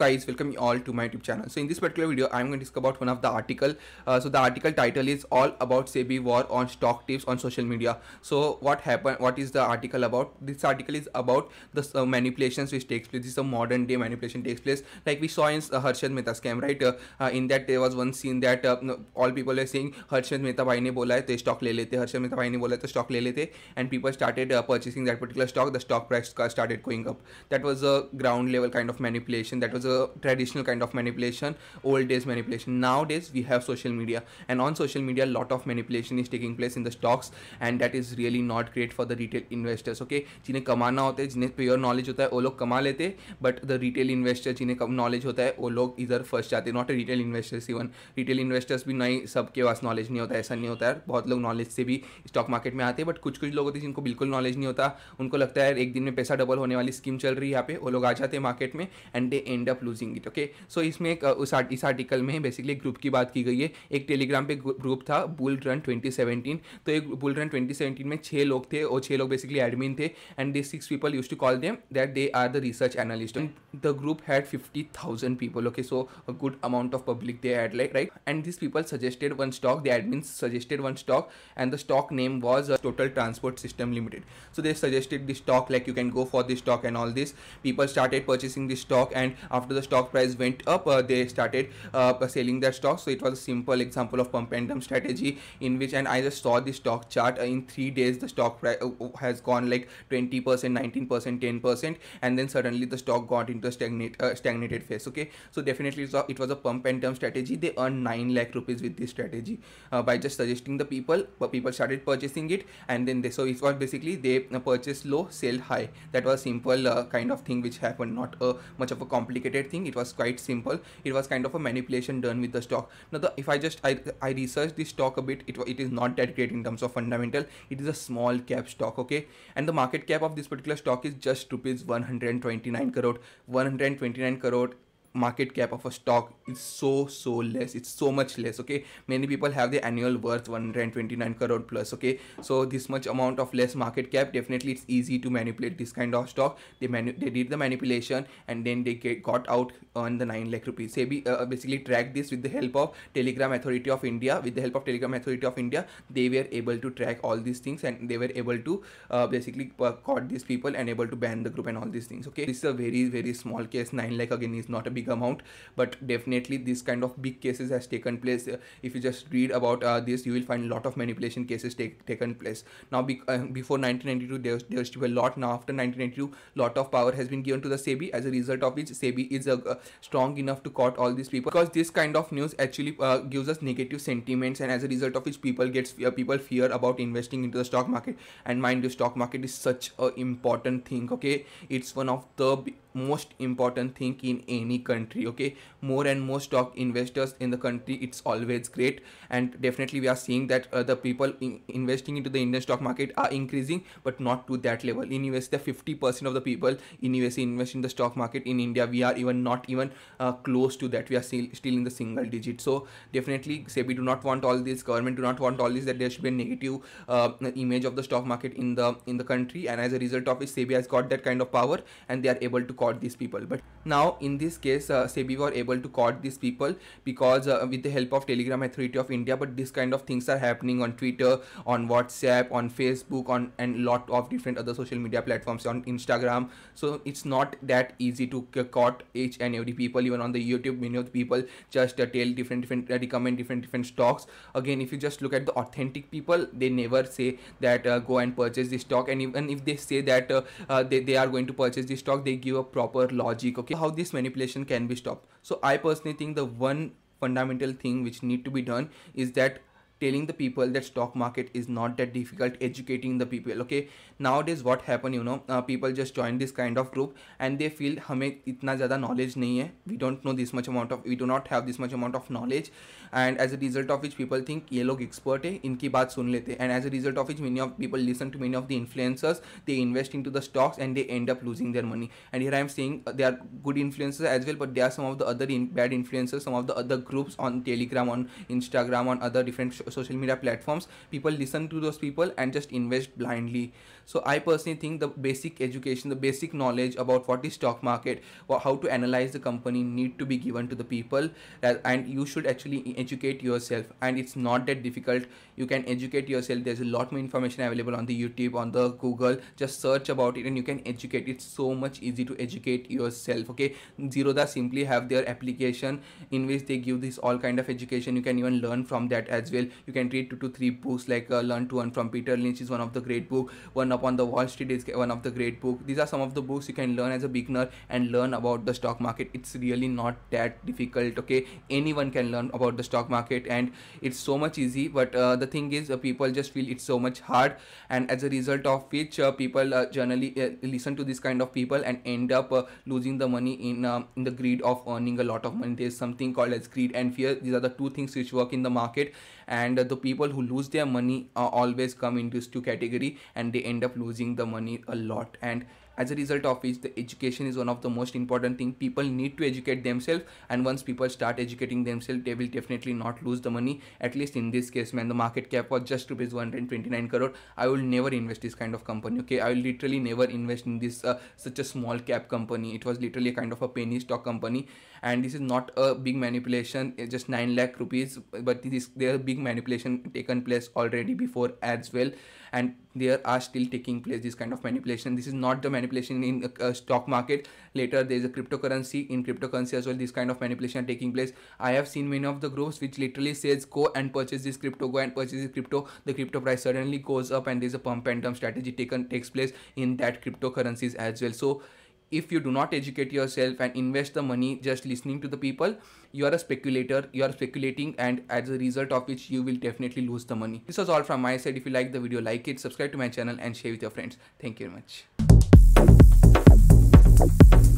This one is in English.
guys welcome you all to my youtube channel so in this particular video i'm going to discuss about one of the article uh, so the article title is all about sebi war on stock tips on social media so what happened what is the article about this article is about the uh, manipulations which takes place this is a modern day manipulation takes place like we saw in uh, harshad mehta scam right uh, uh, in that there was one scene that uh, all people are saying harshad mehta bhai ne bola hai to stock le lete harshad mehta bhai ne bola hai to stock le lete and people started purchasing that particular stock the stock price started going up that was a ground level kind of manipulation that was a traditional traditional of of old old days manipulation nowadays we have social media and on social media a lot of manipulation is taking place in the stocks and that is really not great for the retail investors जिन्हें कमाना होता है जिन्हें pure knowledge होता है वो लोग कमा लेते बट द रिटेल इन्वेस्टर जिन्हें कम नॉलेज होता है वो लोग इधर फर्स्ट जाते not a retail investors even retail investors भी नहीं सबके पास नॉलेज नहीं होता ऐसा नहीं होता है बहुत लोग नॉलेज से भी स्टॉक मार्केट में आते हैं बट कुछ कुछ लोग होते हैं जिनको बिल्कुल नॉलेज नहीं होता उनको लगता है एक दिन में पैसा डबल होने वाली स्कीम चल रही है यहाँ पे वो लोग आ जाते हैं मार्केट में and they end up up losing it okay so इसमें एक उस आर्ट, इस आर्टिकल में बेसिकली ग्रुप की बात की गई है एक टेलीग्राम पे ग्रुप था बुल रन ट्वेंटी सेवेंटीन तो एक बुल रन ट्वेंटी सेवेंटीन में छः लोग थे और छः लोग बेसिकली एडमिन थे and this six people use to call them that they are the research analyst the group had fifty thousand people okay so a good amount of public they had like right and this people suggested one stock the admin suggested one stock and the stock name was total transport system limited so they suggested this stock like you can go for this stock and all this people started purchasing this stock and after after the stock price went up uh, they started uh, selling their stocks so it was a simple example of pump and dump strategy in which and I just saw the stock chart uh, in three days the stock price has gone like 20 percent 19 percent 10 percent and then suddenly the stock got into a stagnate stagnated phase okay so definitely it was a pump and dump strategy they earned 9 lakh rupees with this strategy by just suggesting the people but people started purchasing it and then they so it was basically they purchase low sell high that was simple uh, kind of thing which happened not a much of a complicated thing it was quite simple it was kind of a manipulation done with the stock now the if i just i, I researched this stock a bit it, it is not that great in terms of fundamental it is a small cap stock okay and the market cap of this particular stock is just rupees 129 crore 129 crore market cap of a stock is so so less it's so much less okay many people have the annual worth 129 crore plus okay so this much amount of less market cap definitely it's easy to manipulate this kind of stock they manu they did the manipulation and then they get got out on the 9 lakh rupees SEBI uh, uh, basically tracked this with the help of telegram authority of india with the help of telegram authority of india they were able to track all these things and they were able to uh, basically uh, caught these people and able to ban the group and all these things okay this is a very very small case 9 lakh again is not a big big amount but definitely this kind of big cases has taken place uh, if you just read about uh, this you will find a lot of manipulation cases take, taken place now be, uh, before 1992 there's be a lot now after 1992 lot of power has been given to the SEBI as a result of which SEBI is uh, uh strong enough to caught all these people because this kind of news actually uh, gives us negative sentiments and as a result of which people gets people fear about investing into the stock market and mind you stock market is such a important thing okay it's one of the most important thing in any country okay more and more stock investors in the country it's always great and definitely we are seeing that uh, the people in investing into the indian stock market are increasing but not to that level in us the 50 percent of the people in us invest in the stock market in india we are even not even uh, close to that we are still still in the single digit so definitely sebi do not want all this government do not want all this that there should be a negative uh, image of the stock market in the in the country and as a result of it sebi has got that kind of power and they are able to caught these people but now in this case uh, SEBI were able to caught these people because uh, with the help of Telegram Authority of India but this kind of things are happening on Twitter on WhatsApp on Facebook on and lot of different other social media platforms on Instagram so it's not that easy to caught each and every people even on the YouTube many of the people just uh, tell different different uh, recommend different different stocks again if you just look at the authentic people they never say that uh, go and purchase this stock and even if they say that uh, uh they, they are going to purchase this stock they give a proper logic okay how this manipulation can be stopped so i personally think the one fundamental thing which need to be done is that telling the people that stock market is not that difficult educating the people okay nowadays what happen you know uh, people just join this kind of group and they feel हमें इतना ज़्यादा knowledge नहीं है we don't know this much amount of we do not have this much amount of knowledge and as a result of which people think ये लोग expert है इनकी बात सुन लेते and as a result of which many of people listen to many of the influencers they invest into the stocks and they end up losing their money and here I am saying uh, they are good influencers as well but there are some of the other in bad influencers some of the other groups on telegram on instagram on other different social media platforms people listen to those people and just invest blindly so i personally think the basic education the basic knowledge about what is stock market how to analyze the company need to be given to the people and you should actually educate yourself and it's not that difficult you can educate yourself there's a lot more information available on the youtube on the google just search about it and you can educate it's so much easy to educate yourself okay da simply have their application in which they give this all kind of education you can even learn from that as well you can read two to three books like uh, Learn to Earn from Peter Lynch is one of the great book. One Upon the Wall Street is one of the great book. These are some of the books you can learn as a beginner and learn about the stock market. It's really not that difficult. Okay, anyone can learn about the stock market and it's so much easy. But uh, the thing is, uh, people just feel it's so much hard, and as a result of which, uh, people uh, generally uh, listen to this kind of people and end up losing the money in in the greed of earning a lot of money. There's something called as greed and fear. These are the two things which work in the market and and the people who lose their money uh, always come into two category and they end up losing the money a lot and as a result of which the education is one of the most important thing people need to educate themselves and once people start educating themselves they will definitely not lose the money at least in this case man the market cap was just rupees 129 crore i will never invest this kind of company okay i will literally never invest in this uh, such a small cap company it was literally a kind of a penny stock company and this is not a big manipulation it's eh, just 9 lakh rupees but this there are big manipulation taken place already before as well and there are still taking place this kind of manipulation this is not the manipulation manipulation in stock market later there is a cryptocurrency in cryptocurrency as well this kind of manipulation taking place i have seen many of the groups which literally says go and purchase this crypto go and purchase this crypto the crypto price suddenly goes up and there's a pump and dump strategy taken takes place in that cryptocurrencies as well so if you do not educate yourself and invest the money just listening to the people you are a speculator you are speculating and as a result of which you will definitely lose the money this was all from my side if you like the video like it subscribe to my channel and share with your friends thank you very much Thank you.